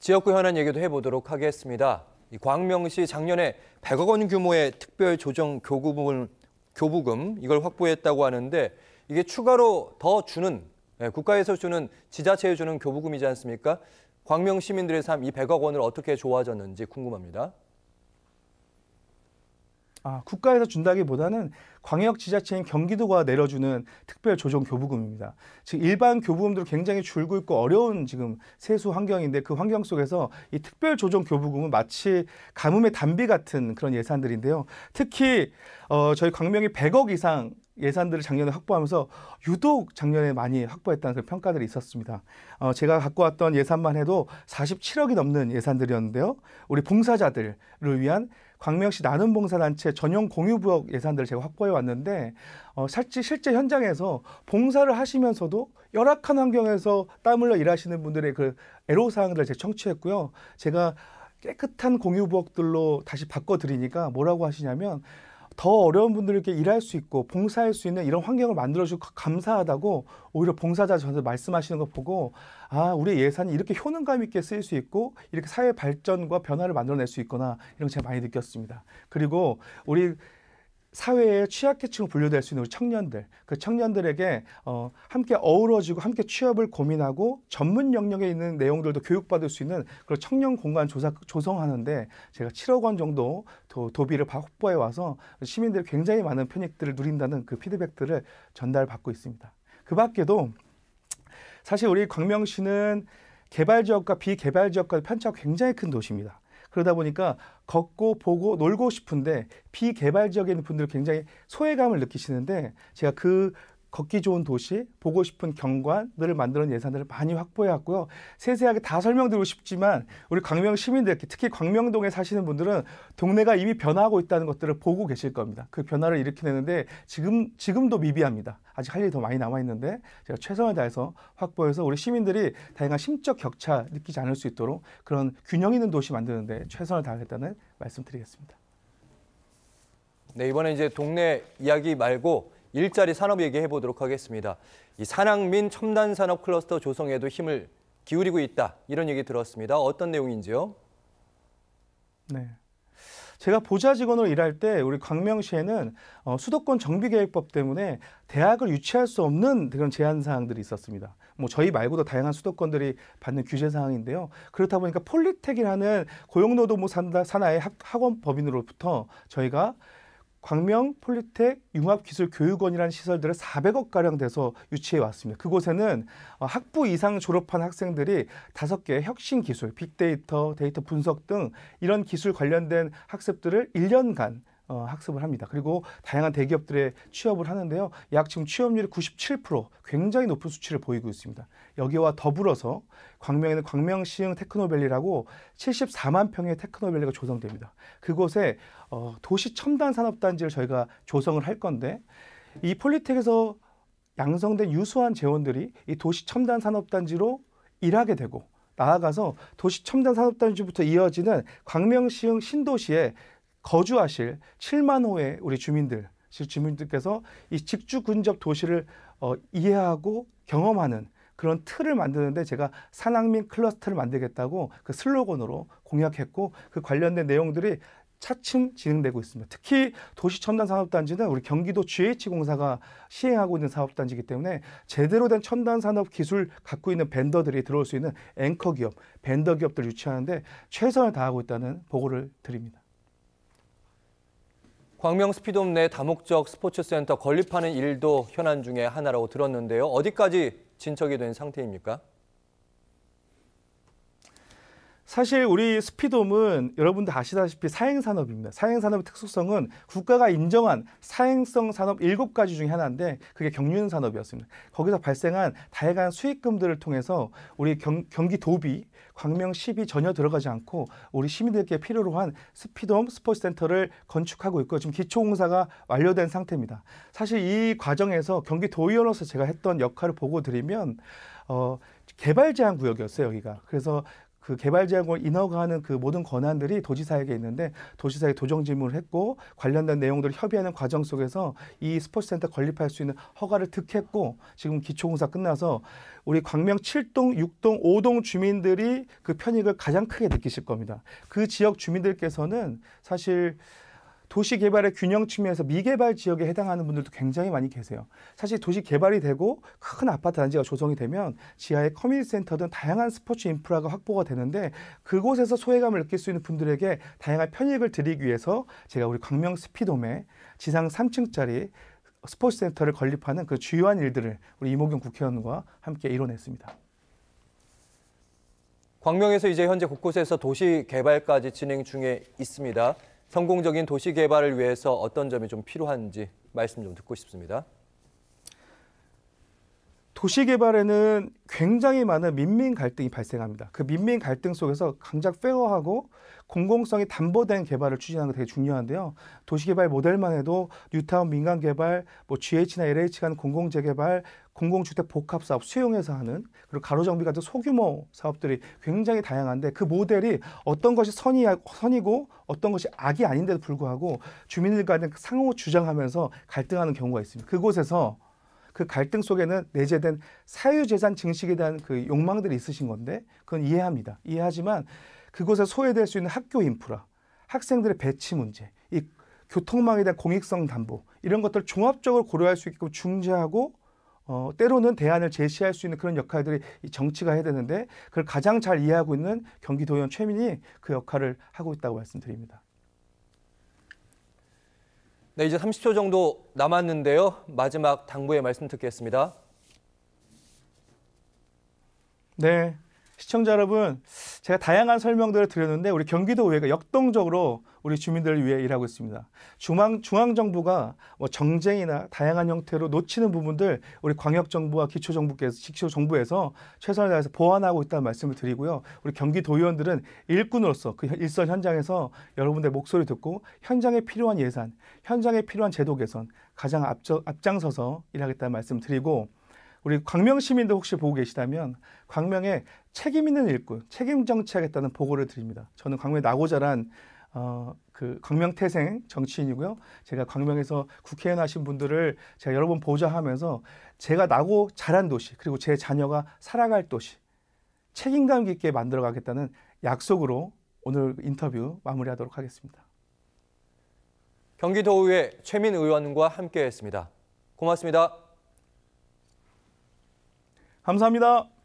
지역구 현안 얘기도 해보도록 하겠습니다. 광명시 작년에 100억 원 규모의 특별 조정 교부금, 교부금 이걸 확보했다고 하는데 이게 추가로 더 주는 예, 국가에서 주는 지자체에 주는 교부금이지 않습니까? 광명 시민들의 삶 이 100억 원을 어떻게 좋아졌는지 궁금합니다. 아, 국가에서 준다기보다는 광역 지자체인 경기도가 내려주는 특별 조정 교부금입니다. 즉 일반 교부금들 굉장히 줄고 있고 어려운 지금 세수 환경인데 그 환경 속에서 이 특별 조정 교부금은 마치 가뭄의 단비 같은 그런 예산들인데요. 특히 어, 저희 광명이 100억 이상 예산들을 작년에 확보하면서 유독 작년에 많이 확보했다는 그런 평가들이 있었습니다. 어, 제가 갖고 왔던 예산만 해도 47억이 넘는 예산들이었는데요. 우리 봉사자들을 위한 광명시 나눔봉사단체 전용 공유부역 예산들을 제가 확보해 왔는데 어, 실제, 실제 현장에서 봉사를 하시면서도 열악한 환경에서 땀 흘려 일하시는 분들의 그 애로사항들을 제가 청취했고요. 제가 깨끗한 공유부엌들로 다시 바꿔드리니까 뭐라고 하시냐면 더 어려운 분들에게 일할 수 있고 봉사할 수 있는 이런 환경을 만들어주고 감사하다고 오히려 봉사자 저한테 말씀하시는 거 보고 아 우리 예산이 이렇게 효능감 있게 쓰일 수 있고 이렇게 사회 발전과 변화를 만들어낼 수 있구나 이런 거 제가 많이 느꼈습니다. 그리고 우리 사회에 취약계층으로 분류될 수 있는 우리 청년들, 그 청년들에게 어, 함께 어우러지고 함께 취업을 고민하고 전문 영역에 있는 내용들도 교육받을 수 있는 그런 청년 공간 조사, 조성하는데 제가 7억 원 정도 도, 도비를 확보해 와서 시민들이 굉장히 많은 편익들을 누린다는 그 피드백들을 전달받고 있습니다. 그 밖에도 사실 우리 광명시는 개발 지역과 비개발 지역과 편차가 굉장히 큰 도시입니다. 그러다 보니까 걷고 보고 놀고 싶은데 비개발 지역에 있는 분들 굉장히 소외감을 느끼시는데 제가 그 걷기 좋은 도시, 보고 싶은 경관들을 만드는 예산들을 많이 확보해 왔고요. 세세하게 다 설명드리고 싶지만 우리 광명 시민들, 특히 광명동에 사시는 분들은 동네가 이미 변화하고 있다는 것들을 보고 계실 겁니다. 그 변화를 일으키는데 지금 지금도 미비합니다. 아직 할 일이 더 많이 남아 있는데 제가 최선을 다해서 확보해서 우리 시민들이 다양한 심적 격차 느끼지 않을 수 있도록 그런 균형 있는 도시 만드는데 최선을 다하겠다는 말씀드리겠습니다. 네 이번에 이제 동네 이야기 말고 일자리 산업 얘기해 보도록 하겠습니다. 이 산학민 첨단 산업 클러스터 조성에도 힘을 기울이고 있다. 이런 얘기 들었습니다. 어떤 내용인지요? 네. 제가 보좌 직원으로 일할 때 우리 광명시에는 어, 수도권 정비계획법 때문에 대학을 유치할 수 없는 그런 제한 사항들이 있었습니다. 뭐 저희 말고도 다양한 수도권들이 받는 규제 사항인데요. 그렇다 보니까 폴리텍이라는 고용노동부 산하, 의 학원 법인으로부터 저희가 광명 폴리텍 융합기술교육원이라는 시설들을 400억 가량 돼서 유치해 왔습니다. 그곳에는 어, 학부 이상 졸업한 학생들이 다섯 개의 혁신 기술, 빅데이터, 데이터 분석 등 이런 기술 관련된 학습들을 1년간 어, 학습을 합니다. 그리고 다양한 대기업들의 취업을 하는데요. 약 지금 취업률이 97% 굉장히 높은 수치를 보이고 있습니다. 여기와 더불어서 광명에는 광명시흥 테크노밸리라고 74만 평의 테크노밸리가 조성됩니다. 그곳에 어, 도시 첨단 산업단지를 저희가 조성을 할 건데 이 폴리텍에서 양성된 유수한 재원들이 이 도시 첨단 산업단지로 일하게 되고 나아가서 도시 첨단 산업단지부터 이어지는 광명시흥 신도시에 거주하실 7만 호의 우리 주민들, 주민들께서 이 직주 근접 도시를 어, 이해하고 경험하는 그런 틀을 만드는데 제가 산악민 클러스터를 만들겠다고 그 슬로건으로 공약했고 그 관련된 내용들이 차츰 진행되고 있습니다. 특히 도시 첨단 산업단지는 우리 경기도 GH공사가 시행하고 있는 사업단지이기 때문에 제대로 된 첨단 산업 기술 갖고 있는 벤더들이 들어올 수 있는 앵커 기업, 벤더 기업들 유치하는데 최선을 다하고 있다는 보고를 드립니다. 광명 스피돔 내 다목적 스포츠센터 건립하는 일도 현안 중의 하나라고 들었는데요. 어디까지 진척이 된 상태입니까? 사실 우리 스피돔은 여러분들 아시다시피 사행산업입니다. 사행산업의 특수성은 국가가 인정한 사행성 산업 7가지 중에 하나인데 그게 경륜산업이었습니다. 거기서 발생한 다양한 수익금들을 통해서 우리 경, 경기 도비, 광명 10이 전혀 들어가지 않고 우리 시민들께 필요로 한 스피돔 스포츠센터를 건축하고 있고 지금 기초공사가 완료된 상태입니다. 사실 이 과정에서 경기도의원으로서 제가 했던 역할을 보고 드리면 어, 개발 제한 구역이었어요 여기가 그래서 그 개발지하고 인허가하는 그 모든 권한들이 도지사에게 있는데 도지사에 도정질문을 했고 관련된 내용들을 협의하는 과정 속에서 이 스포츠센터 건립할 수 있는 허가를 득했고 지금 기초공사 끝나서 우리 광명 7동, 6동, 5동 주민들이 그 편익을 가장 크게 느끼실 겁니다. 그 지역 주민들께서는 사실 도시 개발의 균형 측면에서 미개발 지역에 해당하는 분들도 굉장히 많이 계세요. 사실 도시 개발이 되고 큰 아파트 단지가 조성이 되면 지하에 커뮤니티 센터 등 다양한 스포츠 인프라가 확보가 되는데 그곳에서 소외감을 느낄 수 있는 분들에게 다양한 편익을 드리기 위해서 제가 우리 광명 스피돔에 지상 3층짜리 스포츠 센터를 건립하는 그 주요한 일들을 우리 이모경 국회의원과 함께 이뤄냈습니다. 광명에서 이제 현재 곳곳에서 도시 개발까지 진행 중에 있습니다. 성공적인 도시 개발을 위해서 어떤 점이 좀 필요한지 말씀 좀 듣고 싶습니다. 도시 개발에는 굉장히 많은 민민 갈등이 발생합니다. 그 민민 갈등 속에서 강작 페어하고 공공성이 담보된 개발을 추진하는 게 되게 중요한데요. 도시 개발 모델만 해도 뉴타운 민간 개발, 뭐 GH나 LH 간 공공 재개발, 공공주택 복합 사업 수용해서 하는 그리고 가로정비 같은 소규모 사업들이 굉장히 다양한데 그 모델이 어떤 것이 선이 선이고 어떤 것이 악이 아닌데도 불구하고 주민들 간의 상호 주장하면서 갈등하는 경우가 있습니다. 그곳에서 그 갈등 속에는 내재된 사유재산 증식에 대한 그 욕망들이 있으신 건데 그건 이해합니다. 이해하지만 그곳에 소외될 수 있는 학교 인프라, 학생들의 배치 문제, 이 교통망에 대한 공익성 담보 이런 것들 을 종합적으로 고려할 수 있게끔 중재하고 어, 때로는 대안을 제시할 수 있는 그런 역할들이 정치가 해야 되는데 그걸 가장 잘 이해하고 있는 경기도의원 최민희 그 역할을 하고 있다고 말씀드립니다. 네, 이제 30초 정도 남았는데요. 마지막 당부의 말씀 듣겠습니다. 네, 시청자 여러분, 제가 다양한 설명들을 드렸는데 우리 경기도의회가 역동적으로 우리 주민들을 위해 일하고 있습니다. 중앙 중앙 정부가 뭐 정쟁이나 다양한 형태로 놓치는 부분들 우리 광역 정부와 기초 정부께서 기초 정부에서 최선을 다해서 보완하고 있다는 말씀을 드리고요. 우리 경기도 의원들은 일꾼으로서 그 일선 현장에서 여러분들의 목소리 듣고 현장에 필요한 예산, 현장에 필요한 제도 개선 가장 앞장 서서 일하겠다는 말씀 드리고 우리 광명 시민도 혹시 보고 계시다면 광명에 책임 있는 일꾼, 책임 정치하겠다는 보고를 드립니다. 저는 광명에 나고 자란 어, 그 광명 태생 정치인이고요. 제가 광명에서 국회의원 하신 분들을 제가 여러 번 보좌하면서 제가 나고 자란 도시 그리고 제 자녀가 살아갈 도시 책임감 있게 만들어 가겠다는 약속으로 오늘 인터뷰 마무리하도록 하겠습니다. 경기도의회 최민 의원과 함께했습니다. 고맙습니다. 감사합니다.